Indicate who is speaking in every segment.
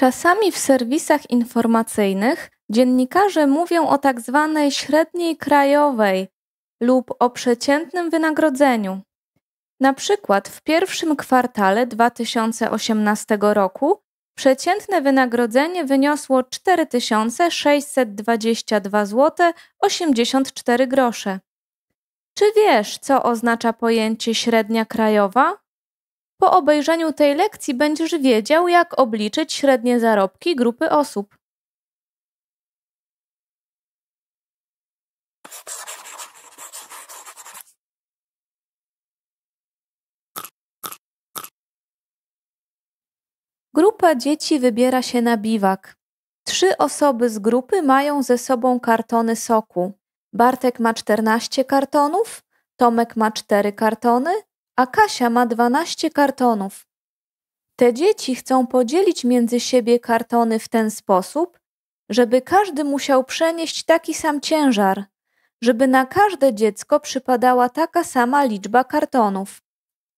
Speaker 1: Czasami w serwisach informacyjnych dziennikarze mówią o tak zwanej średniej krajowej lub o przeciętnym wynagrodzeniu. Na przykład w pierwszym kwartale 2018 roku przeciętne wynagrodzenie wyniosło 4622,84 zł 84 grosze. Czy wiesz, co oznacza pojęcie średnia krajowa? Po obejrzeniu tej lekcji będziesz wiedział, jak obliczyć średnie zarobki grupy osób. Grupa dzieci wybiera się na biwak. Trzy osoby z grupy mają ze sobą kartony soku. Bartek ma 14 kartonów, Tomek ma 4 kartony, a Kasia ma 12 kartonów. Te dzieci chcą podzielić między siebie kartony w ten sposób, żeby każdy musiał przenieść taki sam ciężar, żeby na każde dziecko przypadała taka sama liczba kartonów.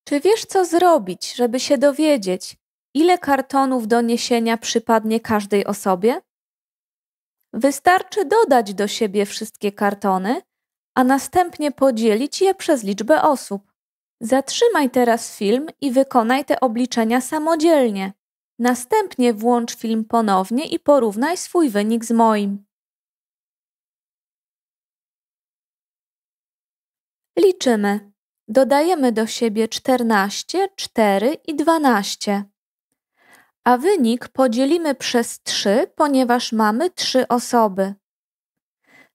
Speaker 1: Czy wiesz, co zrobić, żeby się dowiedzieć, ile kartonów do niesienia przypadnie każdej osobie? Wystarczy dodać do siebie wszystkie kartony, a następnie podzielić je przez liczbę osób. Zatrzymaj teraz film i wykonaj te obliczenia samodzielnie. Następnie włącz film ponownie i porównaj swój wynik z moim. Liczymy. Dodajemy do siebie 14, 4 i 12. A wynik podzielimy przez 3, ponieważ mamy 3 osoby.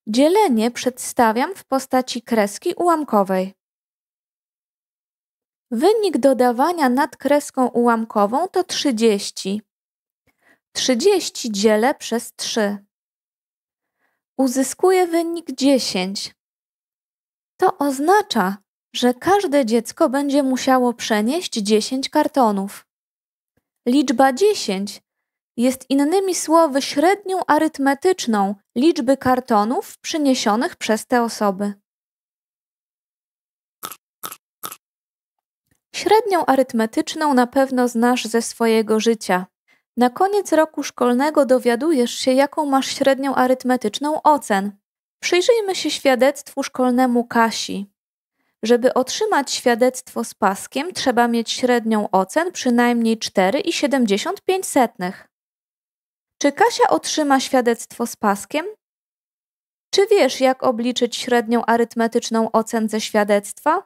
Speaker 1: Dzielenie przedstawiam w postaci kreski ułamkowej. Wynik dodawania nad kreską ułamkową to 30. 30 dzielę przez 3. Uzyskuję wynik 10. To oznacza, że każde dziecko będzie musiało przenieść 10 kartonów. Liczba 10 jest innymi słowy średnią arytmetyczną liczby kartonów przyniesionych przez te osoby. Średnią arytmetyczną na pewno znasz ze swojego życia. Na koniec roku szkolnego dowiadujesz się, jaką masz średnią arytmetyczną ocen. Przyjrzyjmy się świadectwu szkolnemu Kasi. Żeby otrzymać świadectwo z paskiem, trzeba mieć średnią ocen przynajmniej 4,75. Czy Kasia otrzyma świadectwo z paskiem? Czy wiesz, jak obliczyć średnią arytmetyczną ocen ze świadectwa?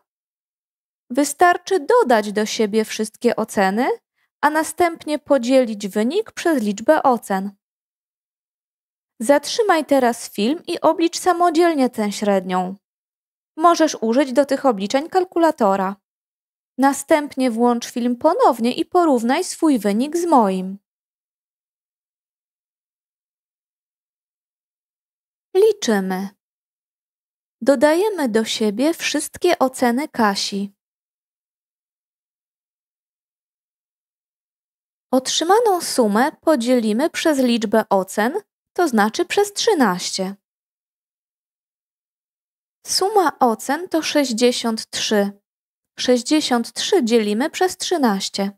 Speaker 1: Wystarczy dodać do siebie wszystkie oceny, a następnie podzielić wynik przez liczbę ocen. Zatrzymaj teraz film i oblicz samodzielnie tę średnią. Możesz użyć do tych obliczeń kalkulatora. Następnie włącz film ponownie i porównaj swój wynik z moim. Liczymy. Dodajemy do siebie wszystkie oceny Kasi. Otrzymaną sumę podzielimy przez liczbę ocen, to znaczy przez 13. Suma ocen to 63. 63 dzielimy przez 13.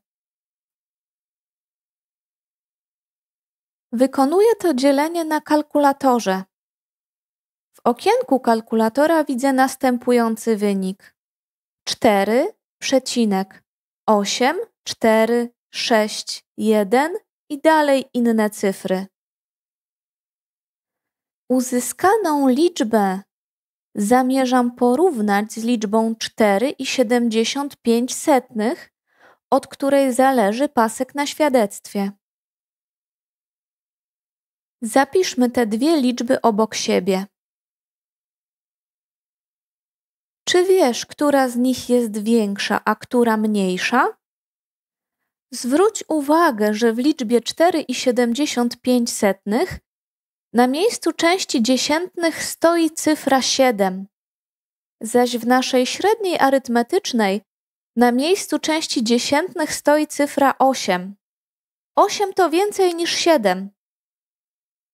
Speaker 1: Wykonuję to dzielenie na kalkulatorze. W okienku kalkulatora widzę następujący wynik. 4,843. 6, 1 i dalej inne cyfry. Uzyskaną liczbę zamierzam porównać z liczbą 4,75, od której zależy pasek na świadectwie. Zapiszmy te dwie liczby obok siebie. Czy wiesz, która z nich jest większa, a która mniejsza? Zwróć uwagę, że w liczbie 4,75 na miejscu części dziesiętnych stoi cyfra 7, zaś w naszej średniej arytmetycznej na miejscu części dziesiętnych stoi cyfra 8. 8 to więcej niż 7.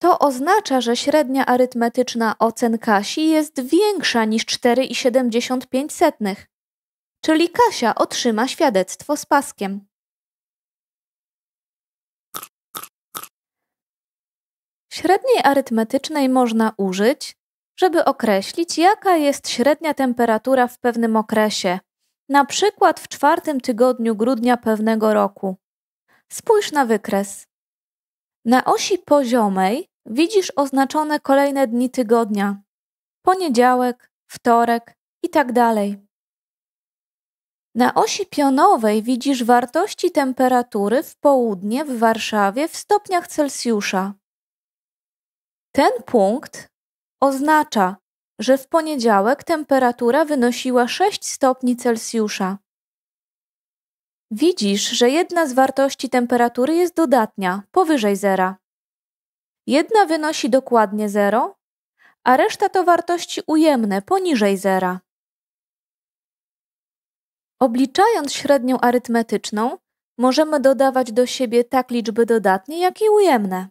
Speaker 1: To oznacza, że średnia arytmetyczna ocen Kasi jest większa niż 4,75, czyli Kasia otrzyma świadectwo z paskiem. Średniej arytmetycznej można użyć, żeby określić, jaka jest średnia temperatura w pewnym okresie, na przykład w czwartym tygodniu grudnia pewnego roku. Spójrz na wykres. Na osi poziomej widzisz oznaczone kolejne dni tygodnia: poniedziałek, wtorek itd. Tak na osi pionowej widzisz wartości temperatury w południe w Warszawie w stopniach Celsjusza. Ten punkt oznacza, że w poniedziałek temperatura wynosiła 6 stopni Celsjusza. Widzisz, że jedna z wartości temperatury jest dodatnia, powyżej zera. Jedna wynosi dokładnie 0, a reszta to wartości ujemne, poniżej zera. Obliczając średnią arytmetyczną, możemy dodawać do siebie tak liczby dodatnie, jak i ujemne.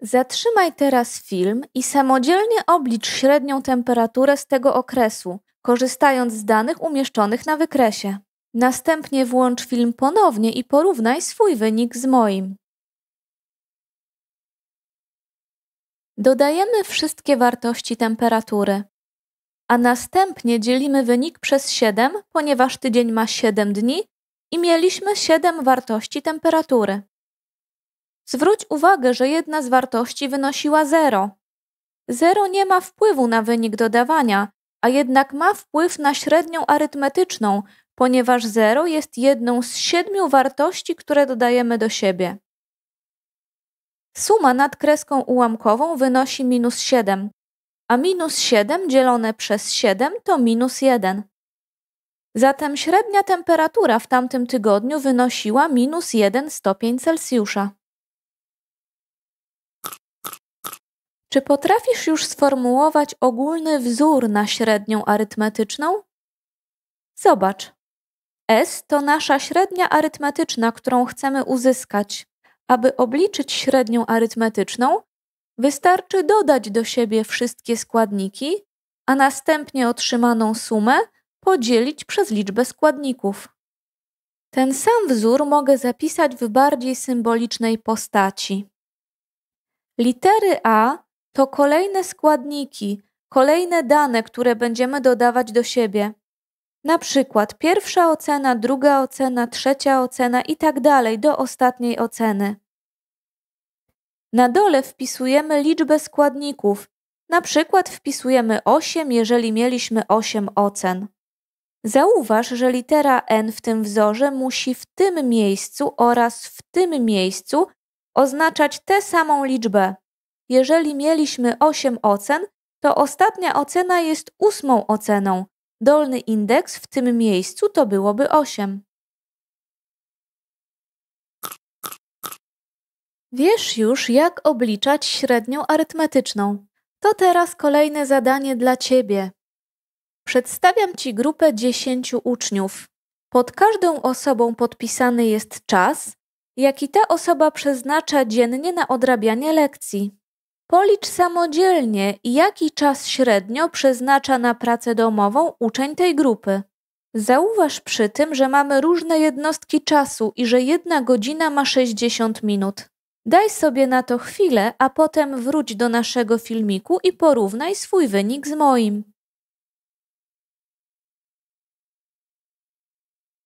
Speaker 1: Zatrzymaj teraz film i samodzielnie oblicz średnią temperaturę z tego okresu, korzystając z danych umieszczonych na wykresie. Następnie włącz film ponownie i porównaj swój wynik z moim. Dodajemy wszystkie wartości temperatury, a następnie dzielimy wynik przez 7, ponieważ tydzień ma 7 dni i mieliśmy 7 wartości temperatury. Zwróć uwagę, że jedna z wartości wynosiła 0. Zero nie ma wpływu na wynik dodawania, a jednak ma wpływ na średnią arytmetyczną, ponieważ 0 jest jedną z siedmiu wartości, które dodajemy do siebie. Suma nad kreską ułamkową wynosi minus 7, a minus 7 dzielone przez 7 to minus 1. Zatem średnia temperatura w tamtym tygodniu wynosiła minus 1 stopień Celsjusza. Czy potrafisz już sformułować ogólny wzór na średnią arytmetyczną? Zobacz. S to nasza średnia arytmetyczna, którą chcemy uzyskać. Aby obliczyć średnią arytmetyczną, wystarczy dodać do siebie wszystkie składniki, a następnie otrzymaną sumę podzielić przez liczbę składników. Ten sam wzór mogę zapisać w bardziej symbolicznej postaci. Litery A to kolejne składniki, kolejne dane, które będziemy dodawać do siebie. Na przykład pierwsza ocena, druga ocena, trzecia ocena i tak dalej do ostatniej oceny. Na dole wpisujemy liczbę składników. Na przykład wpisujemy 8, jeżeli mieliśmy 8 ocen. Zauważ, że litera n w tym wzorze musi w tym miejscu oraz w tym miejscu oznaczać tę samą liczbę. Jeżeli mieliśmy 8 ocen, to ostatnia ocena jest ósmą oceną. Dolny indeks w tym miejscu to byłoby 8. Wiesz już, jak obliczać średnią arytmetyczną. To teraz kolejne zadanie dla Ciebie. Przedstawiam Ci grupę 10 uczniów. Pod każdą osobą podpisany jest czas, jaki ta osoba przeznacza dziennie na odrabianie lekcji. Policz samodzielnie, jaki czas średnio przeznacza na pracę domową uczeń tej grupy. Zauważ przy tym, że mamy różne jednostki czasu i że jedna godzina ma 60 minut. Daj sobie na to chwilę, a potem wróć do naszego filmiku i porównaj swój wynik z moim.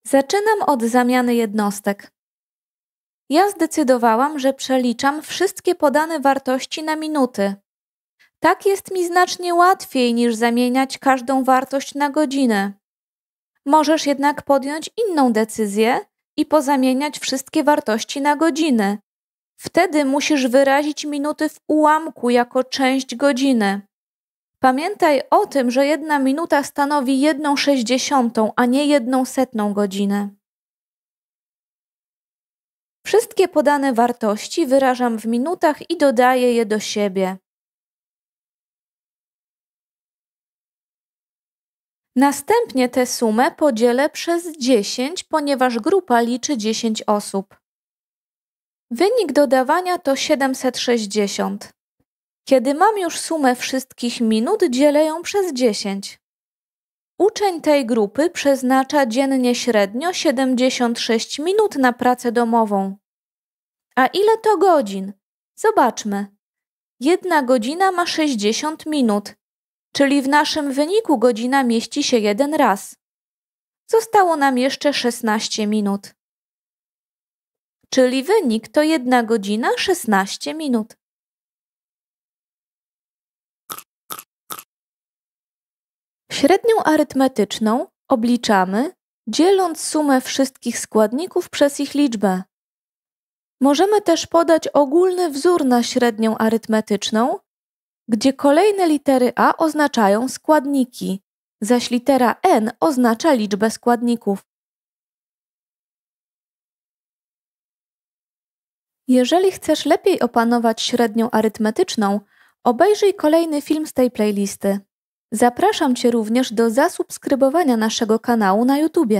Speaker 1: Zaczynam od zamiany jednostek. Ja zdecydowałam, że przeliczam wszystkie podane wartości na minuty. Tak jest mi znacznie łatwiej niż zamieniać każdą wartość na godzinę. Możesz jednak podjąć inną decyzję i pozamieniać wszystkie wartości na godziny. Wtedy musisz wyrazić minuty w ułamku jako część godziny. Pamiętaj o tym, że jedna minuta stanowi jedną sześćdziesiątą, a nie jedną setną godzinę. Wszystkie podane wartości wyrażam w minutach i dodaję je do siebie. Następnie tę sumę podzielę przez 10, ponieważ grupa liczy 10 osób. Wynik dodawania to 760. Kiedy mam już sumę wszystkich minut, dzielę ją przez 10. Uczeń tej grupy przeznacza dziennie średnio 76 minut na pracę domową. A ile to godzin? Zobaczmy. Jedna godzina ma 60 minut, czyli w naszym wyniku godzina mieści się jeden raz. Zostało nam jeszcze 16 minut. Czyli wynik to jedna godzina 16 minut. Średnią arytmetyczną obliczamy, dzieląc sumę wszystkich składników przez ich liczbę. Możemy też podać ogólny wzór na średnią arytmetyczną, gdzie kolejne litery A oznaczają składniki, zaś litera N oznacza liczbę składników. Jeżeli chcesz lepiej opanować średnią arytmetyczną, obejrzyj kolejny film z tej playlisty. Zapraszam Cię również do zasubskrybowania naszego kanału na YouTube.